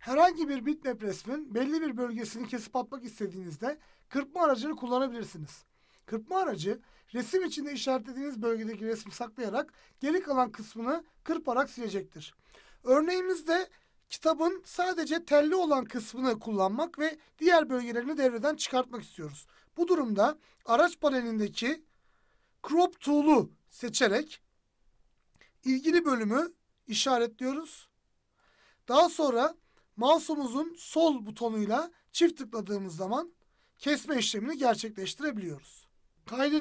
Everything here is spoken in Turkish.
Herhangi bir bitmap resmin belli bir bölgesini kesip atmak istediğinizde kırpma aracını kullanabilirsiniz. Kırpma aracı resim içinde işaretlediğiniz bölgedeki resmi saklayarak geri kalan kısmını kırparak silecektir. Örneğimizde kitabın sadece telli olan kısmını kullanmak ve diğer bölgelerini devreden çıkartmak istiyoruz. Bu durumda araç panelindeki crop tool'u seçerek ilgili bölümü işaretliyoruz. Daha sonra mouse'umuzun sol butonuyla çift tıkladığımız zaman kesme işlemini gerçekleştirebiliyoruz. Kaydet